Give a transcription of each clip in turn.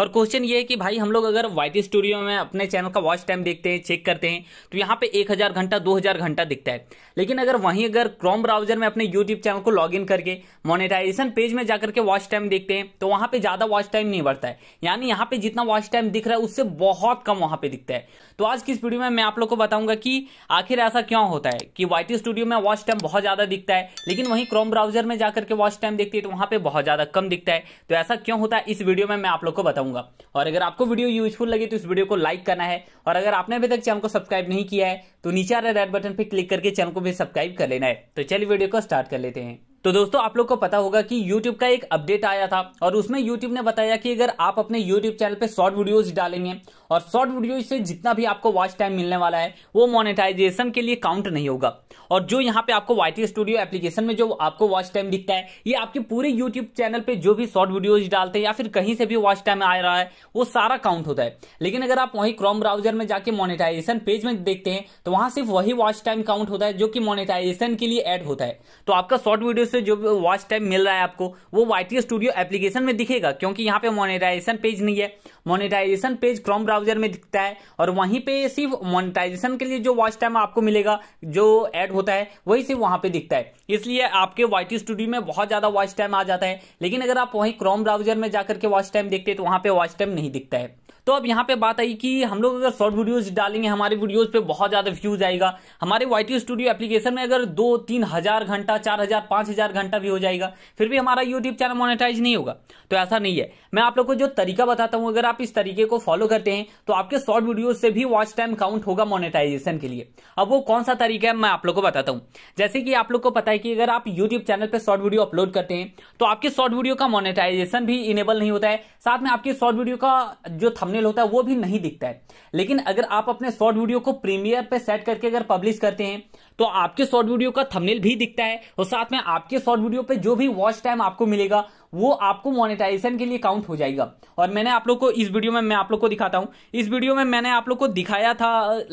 और क्वेश्चन ये है कि भाई हम लोग अगर वाई स्टूडियो में अपने चैनल का वॉच टाइम देखते हैं चेक करते हैं तो यहाँ पे एक हजार घंटा दो हजार घंटा दिखता है लेकिन अगर वहीं अगर क्रोम ब्राउजर में अपने यूट्यूब चैनल को लॉग करके मोनिटाइजेशन पेज में जाकर के वॉच टाइम देखते हैं तो वहां पर ज्यादा वॉच टाइम नहीं बढ़ता है यानी यहाँ पे जितना वॉच टाइम दिख रहा है उससे बहुत कम वहां पर दिखता है तो आज की इस वीडियो में मैं आप लोग को बताऊंगा कि आखिर ऐसा क्यों होता है कि वाई स्टूडियो में वॉच टाइम बहुत ज्यादा दिखता है लेकिन वहीं क्रोम ब्राउजर में जाकर के वॉच टाइम देखते हैं तो वहां पे बहुत ज्यादा कम दिखता है तो ऐसा क्यों होता है इस वीडियो में मैं आप लोग को बताऊंगा चाहूंगा और अगर आपको वीडियो यूजफुल लगे तो इस वीडियो को लाइक करना है और अगर आपने अभी तक चैनल को सब्सक्राइब नहीं किया है तो नीचे आ रहे रेड बटन पर क्लिक करके चैनल को भी सब्सक्राइब कर लेना है तो चलिए वीडियो को स्टार्ट कर लेते हैं तो दोस्तों आप लोग को पता होगा कि YouTube का एक अपडेट आया था और उसमें YouTube ने बताया कि अगर आप अपने YouTube चैनल पे शॉर्ट वीडियोस डालेंगे और शॉर्ट वीडियो से जितना भी आपको वॉच टाइम मिलने वाला है वो मोनेटाइजेशन के लिए काउंट नहीं होगा और जो यहाँ पे आपको वाई स्टूडियो एप्लीकेशन में जो आपको वॉच टाइम दिखता है ये आपके पूरे यूट्यूब चैनल पे जो भी शॉर्ट वीडियोज डालते हैं या फिर कहीं से भी वॉच टाइम आ रहा है वो सारा काउंट होता है लेकिन अगर आप वही क्रोम ब्राउजर में जाके मोनिटाइजेशन पेज में देखते हैं तो वहां सिर्फ वही वॉच टाइम काउंट होता है जो कि मोनिटाइजेशन के लिए एड होता है तो आपका शॉर्ट वीडियो से जो वॉच टाइम मिल रहा है आपको वो वाई स्टूडियो एप्लीकेशन में दिखेगा क्योंकि यहाँ पे मोनिटाइजेशन पेज नहीं है monetization page Chrome browse browser में दिखता है और वहीं पे सिर्फ मोनिटाइजेशन के लिए जो वॉच टाइम आपको मिलेगा जो ऐड होता है वही सिर्फ वहां पे दिखता है इसलिए आपके वाइट स्टूडियो में बहुत ज्यादा वॉच टाइम आ जाता है लेकिन अगर आप वहीं क्रोम ब्राउजर में जाकर के वॉच टाइम देखते हैं तो वहां पर वॉच टाइम नहीं दिखता है तो अब यहाँ पे बात आई कि हम लोग अगर शॉर्ट वीडियोज डालेंगे हमारे वीडियोज पे बहुत ज्यादा व्यूज आएगा हमारे वाई स्टूडियो एप्लीकेशन में अगर दो तीन हजार घंटा चार हजार पांच हजार घंटा भी हो जाएगा फिर भी हमारा यूट्यूब चैनल मोनेटाइज नहीं होगा तो ऐसा नहीं है मैं आप लोग को जो तरीका बताता हूँ अगर आप इस तरीके को फॉलो करते हैं तो आपके शॉर्ट वीडियो से भी वॉच टाइम काउंट होगा मोनिटाइजेशन के लिए अब वो कौन सा तरीका है मैं आप लोग को बताता हूँ जैसे कि आप लोग को पता है कि अगर आप यूट्यूब चैनल पर शॉर्ट वीडियो अपलोड करते हैं तो आपके शॉर्ट वीडियो का मोनिटाइजेशन भी इनेबल नहीं होता है साथ में आपके शॉर्ट वीडियो का जो थमने थंबनेल होता है वो भी नहीं दिखता है लेकिन अगर आप अपने शॉर्ट वीडियो को प्रीमियर पे सेट करके अगर पब्लिश करते हैं तो आपके शॉर्ट वीडियो का थंबनेल भी दिखता है और साथ में आपके शॉर्ट वीडियो पे जो भी वॉच टाइम आपको मिलेगा वो आपको मोनेटाइजेशन के लिए काउंट हो जाएगा और मैंने आप लोग को इस वीडियो में मैं आप लोग को दिखाता हूँ इस वीडियो में मैंने आप लोग को दिखाया था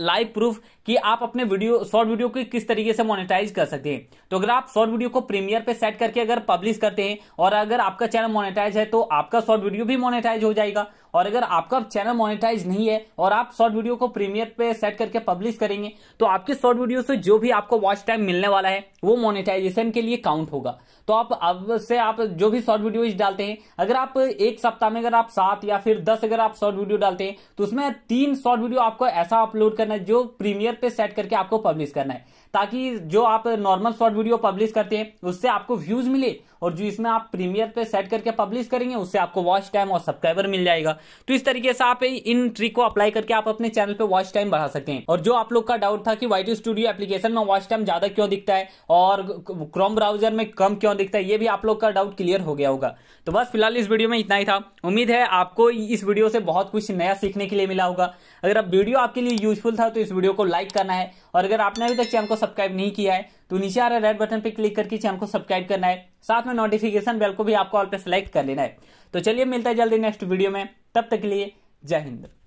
लाइव प्रूफ कि आप अपने वीडियो शॉर्ट वीडियो को किस तरीके से मोनेटाइज कर सकते हैं तो अगर आप शॉर्ट वीडियो को प्रीमियर पे सेट करके अगर पब्लिश करते हैं और अगर आपका चैनल मोनेटाइज है तो आपका शॉर्ट वीडियो भी मोनेटाइज हो जाएगा और अगर आपका चैनल मोनेटाइज नहीं है और आप शॉर्ट वीडियो को प्रीमियर पे सेट करके पब्लिश करेंगे तो आपके शॉर्ट वीडियो से जो भी आपको वॉच टाइम मिलने वाला है वो मोनेटाइजेशन के लिए काउंट होगा तो आप अब से आप जो भी शॉर्ट वीडियो डालते हैं अगर आप एक सप्ताह में अगर आप सात या फिर दस अगर आप शॉर्ट वीडियो डालते हैं तो उसमें तीन शॉर्ट वीडियो आपको ऐसा अपलोड करना है जो प्रीमियर पे सेट करके आपको पब्लिश करना है ताकि जो आप नॉर्मल शॉर्ट वीडियो पब्लिश करते हैं उससे आपको व्यूज मिले और जो इसमें आप प्रीमियर पे सेट करके पब्लिश करेंगे उससे आपको वॉच टाइम और सब्सक्राइबर मिल जाएगा तो इस तरीके से आप इन ट्रिक को अप्लाई करके आप अपने चैनल पे वॉच टाइम बढ़ा सकते हैं और जो आप लोग का डाउट था कि वाइट स्टूडियो एप्लीकेशन में वॉच टाइम ज्यादा क्यों दिखता है और क्रोम ब्राउजर में कम क्यों दिखता है ये भी आप लोग का डाउट क्लियर हो गया होगा तो बस फिलहाल इस वीडियो में इतना ही था उम्मीद है आपको इस वीडियो से बहुत कुछ नया सीखने के लिए मिला होगा अगर आप वीडियो आपके लिए यूजफुल था तो इस वीडियो को लाइक करना है और अगर आपने अभी तक चैनल को सब्सक्राइब नहीं किया है तो नीचे आ रहा रेड बटन पर क्लिक करके चैनल को सब्सक्राइब करना है साथ में नोटिफिकेशन बेल को भी आपको ऑल पे सेलेक्ट कर लेना है तो चलिए मिलता है जल्दी नेक्स्ट वीडियो में तब तक के लिए जय हिंद